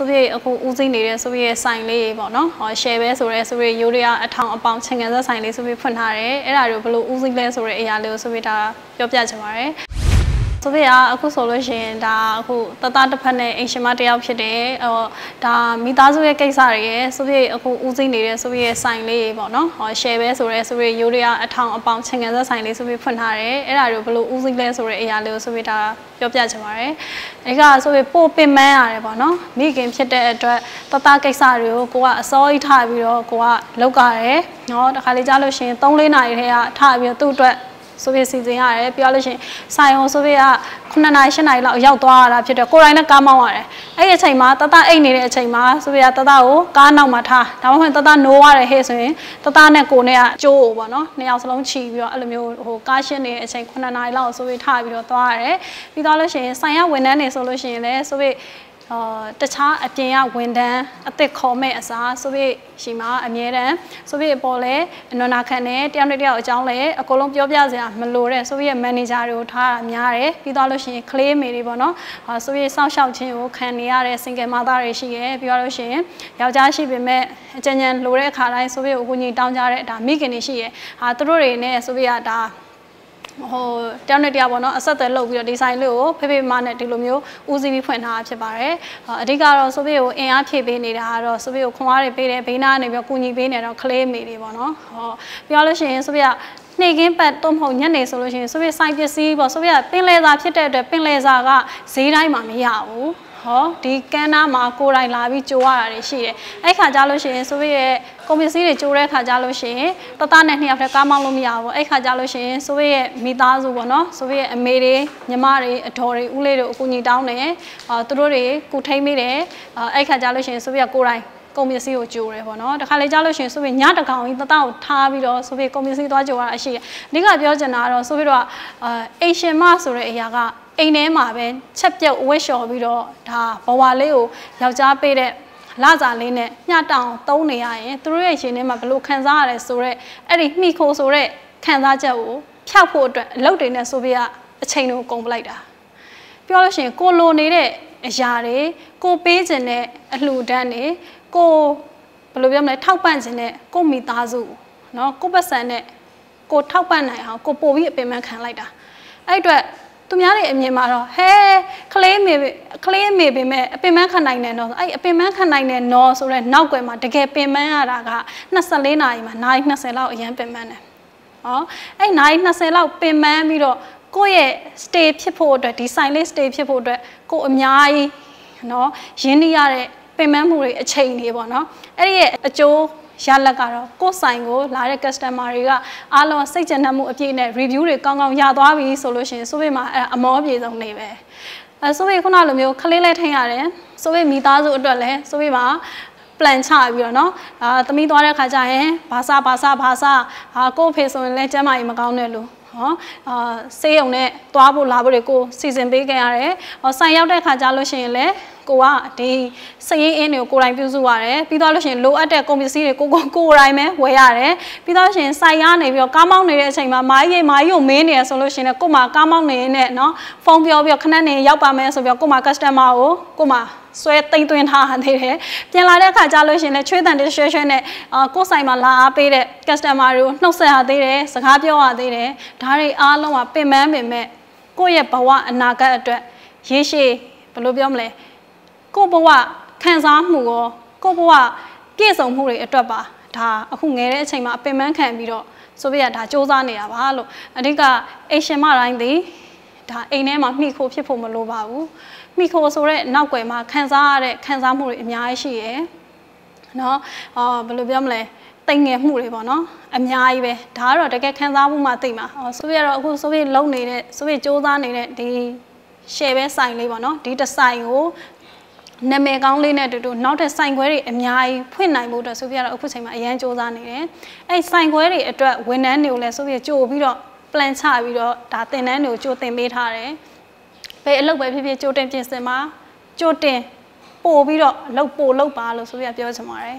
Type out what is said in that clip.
ဆိုပြီးအခုဦးစီးနေတဲ့ဆိုပြီးရဲ့ဆိုင်လေးပေါ့နော်ဟော share ပဲဆိုရဲဆိုပြီးရိုးရရအထောင်အပေါင်ချင်ကန်ဆက်ဆိုင်လေးဆိုပြီးဖွင့်ထားတယ်အဲ့ဒါတွေဘလို့ဦးစီးလဲဆိုတဲ့အရာလေးကိုဆိုပြီးဒါပြောပြချင်ပါတယ်ဆိုဖေကအခုဆိုလို့ရှိရင်ဒါအခုတသားတစ်ဖက်နဲ့အိမ်ရှင်မတစ်ယောက်ဖြစ်တယ်ဟောဒါမိသားစုရဲ့ကိစ္စတွေရယ်ဆိုဖေအခုဦးစီးနေတဲ့ဆိုဖေရဲ့ဆိုင်လေးပေါ့နော်ဟော share ပဲဆိုရဲဆိုဖေရိုးရအထောင်အပေါင်ချင်ကန်ဆက်ဆိုင်လေးဆိုဖေဖွင့်ထားတယ်အဲ့ဒါတွေကိုဘလို့ဦးစီးလဲဆိုတဲ့အရာလေးကိုဆိုဖေဒါပြောပြချင်ပါတယ်အဓိကဆိုဖေပို့ပင်မန်းရတယ်ပေါ့နော်မိခင်ဖြစ်တဲ့အတွက်တသားကိစ္စတွေကိုကိုကအစောကြီးထားပြီးတော့ကိုကလောက်ရတယ်နော်တခါလေကြားလို့ရှိရင်3-4နာရီထဲကထားပြီးတော့သူ့အတွက်ဆိုပြီးစီစဉ်ရတယ်ပြောလို့ရှိရင်ဆိုင်အောင်ဆိုပြီးက9နာရီ10နာရီလောက်ရောက်သွားရတာဖြစ်တော့ကိုယ်တိုင်လည်းကားမောင်းရတယ်အဲ့ဒီအချိန်မှာတတအိတ်နေတဲ့အချိန်မှာဆိုပြီးကတတကိုကားနောက်မှာထားဒါမှမဟုတ်တတနိုးရတယ်ဟဲ့ဆိုရင်တတနဲ့ကိုနဲ့ကကျိုးပေါ့နော်နှစ်ယောက်စလုံးချီပြီးတော့အဲ့လိုမျိုးဟိုကားရှင်းနေတဲ့အချိန်9နာရီလောက်ဆိုပြီးထားပြီးတော့သွားရတယ်ပြီးသွားလို့ရှိရင်ဆိုင်ရဝန်ထမ်းနေဆိုလို့ရှိရင်လည်းဆိုပြီးအာတခြားအပြင်ကဝန်တန်းအစ်စ်ခေါ်မဲ့အစားဆိုပြီးရှိမှာအမြဲတမ်းဆိုပြီးပေါ်လဲအနန္ဒခံနဲ့တယောက်နဲ့တယောက်အကြောင်းလဲအကုန်လုံးပြောပြစရာမလိုတဲ့ဆိုပြီးရဲ့မန်နေဂျာတွေကိုထားတာများတယ်ပြီးသွားလို့ရှိရင်ကလေးမေတွေပေါ့နော်အာဆိုပြီးစောင့်ရှောက်ခြင်းကိုခံနေရတဲ့ single mother တွေရှိရဲ့ပြီးသွားလို့ရှိရင်ယောက်ျားရှိပေမဲ့အကြံဉာဏ်လိုတဲ့အခါတိုင်းဆိုပြီးအကူအညီတောင်းကြတဲ့အဒါမိခင်တွေရှိရဲ့အာသူတို့တွေနဲ့ဆိုပြီးကဒါဟိုတယောက်နဲ့တရားပေါ့နော်အဆက်အသွယ်လုပ်ပြီးတော့ဒီဆိုင်လေးကိုဖေဖေမနဲ့ဒီလိုမျိုးဦးစီးပြီးဖွင့်ထားဖြစ်ပါတယ်အဓိကတော့ဆိုဖေကိုအင်အားဖြည့်ပေးနေတာကတော့ဆိုဖေကိုခွန်အားတွေပေးတယ်ဘေးနားကနေပြီးတော့ကူညီပေးနေတော့ကလေးမေတွေပေါ့နော်ဟောပြောလို့ရှိရင်ဆိုဖေကနှိကင်းပတ်တော့မဟုတ်ညနေဆိုလို့ရှိရင်ဆိုဖေဆိုင်ပစ္စည်းပေါ့ဆိုဖေကပင်လဲစာဖြစ်တဲ့အတွက်ပင်လဲစာကဈေးတိုင်းမှာမရဘူးဟောဒီကန်းနာမှာကိုယ်တိုင်လာပြီးကြိုးရတာတွေရှိတယ်အဲ့ခါကြလို့ရှိရင်ဆိုပြည့်ရဲ့ကုန်ပစ္စည်းတွေကြိုးတဲ့ခါကြလို့ရှိရင်တသားနဲ့နှစ်ယောက်တည်းကားမောင်းလို့မရဘူးအဲ့ခါကြလို့ရှိရင်ဆိုပြည့်ရဲ့မိသားစုပေါ့နော်ဆိုပြည့်ရဲ့အမေတွေညီမတွေအဒေါ်တွေဦးလေးတို့အကူညီတောင်းတယ်အာသူတို့တွေကိုထိမ့်မိတယ်အဲ့ခါကြလို့ရှိရင်ဆိုပြည့်ရဲ့ကိုယ်တိုင်ကုန်ပစ္စည်းကိုကြိုးတယ်ပေါ့နော်တခါလေကြားလို့ရှိရင်ဆိုပြီးညတကောင်ကြီးတတောက်ထားပြီးတော့ဆိုပြီးကုန်ပစ္စည်းသွားကြိုးရတာရှိတယ်အဓိကပြောချင်တာကတော့ဆိုပြီးတော့အာအိမ်ရှင်မဆိုတဲ့အရာကအိမ်ထဲမှာပဲချက်ပြုတ်ဝက်လျှော်ပြီးတော့ဒါဘဝလေးကိုယောက်ျားပေးတဲ့လစာလေးနဲ့ညတောင်သုံးနေရရင်သူတို့ရဲ့ရှင်ထဲမှာဘလို့ခံစားရတယ်ဆိုတော့အဲ့ဒီမိခိုဆိုတော့ခံစားချက်ကိုဖြောက်ဖို့အတွက်အလုပ်တွေနဲ့ဆိုပြီးကအချိန်လုံးကုန်ပလိုက်တာ ပြောလို့ရှိရင်ကိုလိုနေတဲ့အရာတွေကိုပေးခြင်းနဲ့အလှူဒန်းတွေကိုဘယ်လိုပြောမလဲထောက်ပံ့ခြင်းနဲ့ကိုမိသားစုเนาะကိုပတ်စံနဲ့ကိုထောက်ပံ့နိုင်အောင်ကိုပို့ပြီးအပင်ပန်းခံလိုက်တာအဲ့အတွက်သူများတွေအမြင်မှာတော့ဟဲကလေးမေကလေးမေပင်မဲ့အပင်မခံနိုင်တယ်နော်အဲ့အပင်မခံနိုင်တယ်နော်ဆိုတော့နောက်ွယ်မှာတကယ်ပင်မရတာက24နာရီမှာနာရီ20လောက်အရင်ပင်မတယ်ဟောအဲ့နာရီ20လောက်ပင်မပြီးတော့ကိုယ့်ရဲ့ stay ဖြစ်ဖို့အတွက်ဒီ silent stay ဖြစ်ဖို့အတွက်ကိုအများကြီးနော်ရင်းနှီးရတဲ့ပင်မမှုတွေအချိန်တွေပေါ့နော်အဲ့ဒီရဲ့အကျိုးရလက်ကတော့ကိုယ်ဆိုင်ကိုလာတဲ့ customer တွေကအားလုံးစိတ်ကြံနှံ့မှုအပြည့်နဲ့ review တွေကောင်းကောင်းရသွားပြီဆိုလို့ရှိရင်ဆိုပေမှာအမောပြေဆုံးနေပဲအဲဆိုပေခုနလိုမျိုးခလေးလဲထိုင်ရတယ်ဆိုပေမိသားစုအတွက်လည်းဆိုပေမှာ plan ချပြီးတော့เนาะအာသမီးသွားတဲ့ခါကျရင်ဘာစဘာစဘာစအာကို့ဖေဆိုရင်လည်းကျမကြီးမကောင်းတဲ့လို့နော်အာဆေးရုံနဲ့သွားဖို့လာဖို့တွေကိုစီစဉ်ပေးခဲ့ရတယ်။ဟောဆိုင်ရောက်တဲ့ခါကျလို့ရှိရင်လည်းကိုကဒီစရင်အင်းတွေကိုကိုယ်တိုင်ပြုစုရတယ်ပြီးတော့လို့ရှိရင်လိုအပ်တဲ့ကုန်ပစ္စည်းတွေကိုကိုကိုယ်တိုင်ပဲဝယ်ရတယ်ပြီးတော့ရှင်ဆိုင်ရနေပြီးတော့ကားမောင်းနေတဲ့အချိန်မှာမာကြီးမာကြီးကိုမင်းနေရဆိုလို့ရှိရင်ကိုမှကားမောင်းနေရင်နဲ့နော်ဖုန်းပြောပြီးတော့ခဏနေရောက်ပါမယ်ဆိုပြီးတော့ကိုမှ customer ကိုကိုမှဆွဲသိမ့်သွင်းထားနေတယ်ပြန်လာတဲ့အခါကျလို့ရှင်လဲချွေးတန်တရွှဲရွှဲနဲ့ကိုယ်ဆိုင်မှာလာအားပေးတဲ့ customer တွေကိုနှုတ်ဆက်ရသေးတယ်စကားပြောရသေးတယ်ဒါတွေအားလုံးကပင်ပန်းပင်မဲ့ကိုယ့်ရဲ့ဘဝအနာဂတ်အတွက်ရေရှည်ဘယ်လိုပြောမလဲကိုယ့်ဘဝခံစားမှုရောကိုယ့်ဘဝပြည့်စုံမှုတွေအတွက်ပါဒါအခုငယ်တဲ့အချိန်မှာအပင်ပန်းခံပြီးတော့ဆိုပြရဒါစ조사နေတာပါလို့အဓိကအိရှင်မတိုင်းသည်ဒါအိမ်ထဲမှာမိခိုးဖြစ်ဖို့မလိုပါဘူးမိခိုးဆိုတဲ့နောက်ွယ်မှာခံစားရတဲ့ခံစားမှုတွေအများကြီးရှိရယ်နော်အာဘယ်လိုပြောမလဲတိမ်ငယ်မှုတွေပေါ့နော်အများကြီးပဲဒါကတော့တကယ်ခံစားမှုမှတိတ်မှာဆိုပြတော့အခုဆိုပြလုံနေတဲ့ဆိုပြစ조사နေတဲ့ဒီ share ပဲဆိုင်လေးပေါ့နော်ဒီတစ်ဆိုင်ကိုနာမည်ကောင်းလေးနဲ့တူတူနောက်ထပ်ဆိုင်ခွဲတွေအများကြီးဖွင့်နိုင်ဖို့အတွက်ဆိုပြတော့အခုချိန်မှာအရန်စ조사နေတယ်အဲ့ဆိုင်ခွဲတွေအတွက်ဝန်ထမ်းတွေကိုလည်းဆိုပြကြိုပြီးတော့ plan ချပြီးတော့ဒါသင်တန်းတွေကိုကြိုတင်ပေးထားတယ်ဘယ်အလုပ်ပဲဖြစ်ဖြစ်ကြိုတင်ပြင်ဆင်ပါကြိုတင် ပို့ပြီးတော့အလုပ်ပို့လုပ်ပါလို့ဆိုပြပြောချင်ပါတယ်